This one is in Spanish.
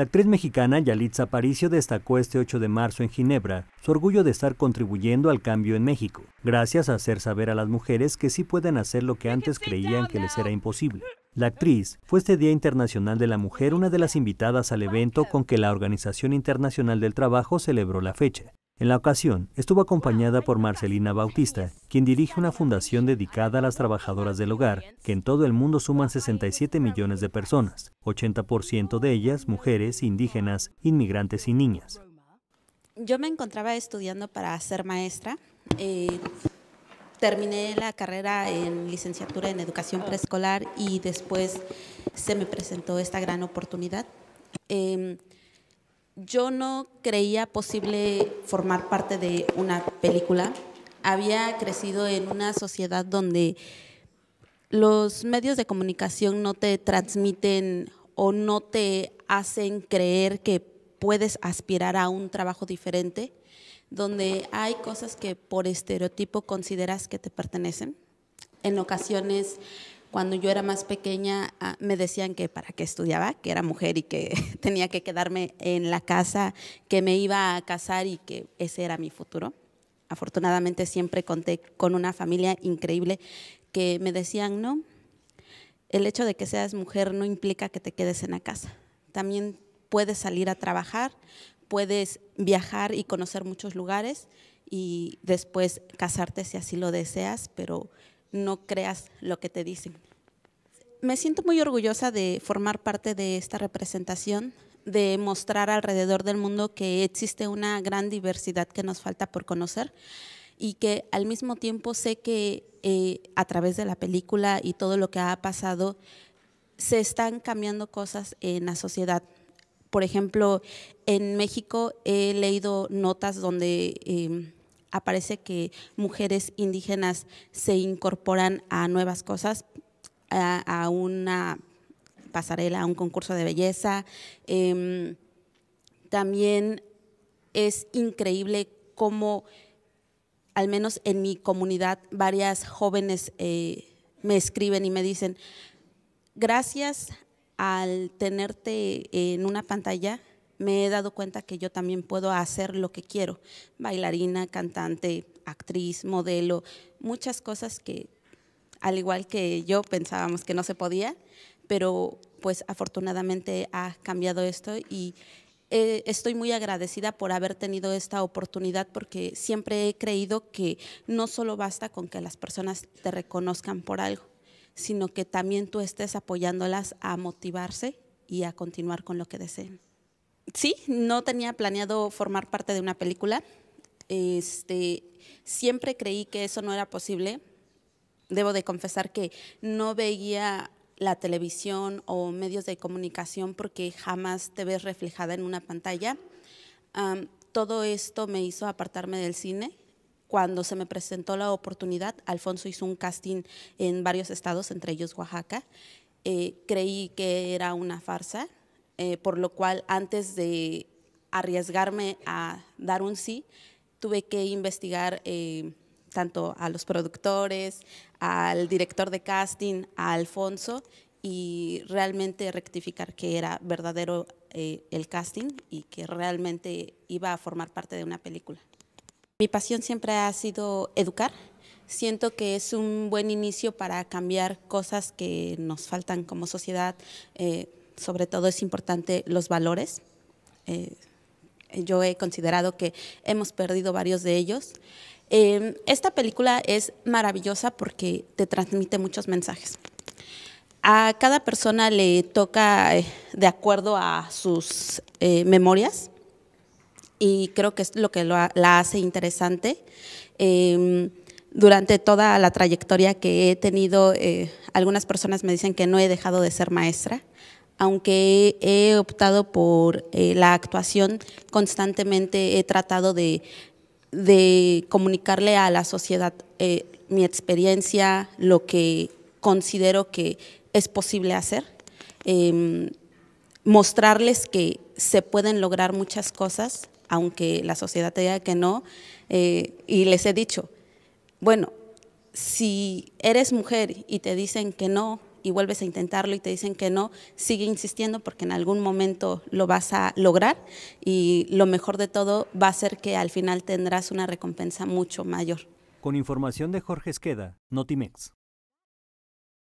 La actriz mexicana Yalitza Aparicio destacó este 8 de marzo en Ginebra su orgullo de estar contribuyendo al cambio en México, gracias a hacer saber a las mujeres que sí pueden hacer lo que antes creían que les era imposible. La actriz fue este Día Internacional de la Mujer una de las invitadas al evento con que la Organización Internacional del Trabajo celebró la fecha. En la ocasión, estuvo acompañada por Marcelina Bautista, quien dirige una fundación dedicada a las trabajadoras del hogar, que en todo el mundo suman 67 millones de personas, 80% de ellas mujeres, indígenas, inmigrantes y niñas. Yo me encontraba estudiando para ser maestra. Eh, terminé la carrera en licenciatura en educación preescolar y después se me presentó esta gran oportunidad. Em, yo no creía posible formar parte de una película. Había crecido en una sociedad donde los medios de comunicación no te transmiten o no te hacen creer que puedes aspirar a un trabajo diferente, donde hay cosas que por estereotipo consideras que te pertenecen. En ocasiones cuando yo era más pequeña ah, me decían que para qué estudiaba, que era mujer y que tenía que quedarme en la casa, que me iba a casar y que ese era mi futuro. Afortunadamente siempre conté con una familia increíble que me decían, no, el hecho de que seas mujer no implica que te quedes en la casa. También puedes salir a trabajar, puedes viajar y conocer muchos lugares y después casarte si así lo deseas, pero no creas lo que te dicen. Me siento muy orgullosa de formar parte de esta representación, de mostrar alrededor del mundo que existe una gran diversidad que nos falta por conocer y que al mismo tiempo sé que eh, a través de la película y todo lo que ha pasado, se están cambiando cosas en la sociedad. Por ejemplo, en México he leído notas donde... Em, aparece que mujeres indígenas se incorporan a nuevas cosas, a, una pasarela, a un concurso de belleza. Em, también es increíble cómo, al menos en mi comunidad, varias jóvenes eh, me escriben y me dicen, gracias al tenerte en una pantalla, me he dado cuenta que yo también puedo hacer lo que quiero, bailarina, cantante, actriz, modelo, muchas cosas que al igual que yo pensábamos que no se podía, pero pues afortunadamente ha cambiado esto y eh, estoy muy agradecida por haber tenido esta oportunidad porque siempre he creído que no solo basta con que las personas te reconozcan por algo, sino que también tú estés apoyándolas a motivarse y a continuar con lo que deseen sí, no tenía planeado formar parte de una película. Este, siempre creí que eso no era posible. Debo de confesar que no veía la televisión o medios de comunicación porque jamás te ves reflejada en una pantalla. todo esto me hizo apartarme del cine. Cuando se me presentó la oportunidad, Alfonso hizo un casting en varios estados, entre ellos Oaxaca. Eh, creí que era una farsa, eh, por lo cual antes de arriesgarme a dar un sí, tuve que investigar eh, tanto a los productores, al director de casting, a Alfonso, y realmente rectificar que era verdadero eh, el casting y que realmente iba a formar parte de una película. Mi pasión siempre ha sido educar. Siento que es un buen inicio para cambiar cosas que nos faltan como sociedad. Eh, sobre todo es importante los valores. Eh, yo he considerado que hemos perdido varios de ellos. Eh, esta película es maravillosa porque te transmite muchos mensajes. A cada persona le toca eh, de acuerdo a sus memorias y creo que es lo que la hace interesante. durante toda la trayectoria que he tenido, algunas personas me dicen que no he dejado de ser maestra aunque he optado por eh, la actuación, constantemente he tratado de, comunicarle a la sociedad eh, mi experiencia, lo que considero que es posible hacer, em, mostrarles que se pueden lograr muchas cosas, aunque la sociedad te diga que no, eh, y les he dicho, bueno, si eres mujer y te dicen que no, y vuelves a intentarlo y te dicen que no, sigue insistiendo porque en algún momento lo vas a lograr y lo mejor de todo va a ser que al final tendrás una recompensa mucho mayor. Con información de Jorge Esqueda, Notimex.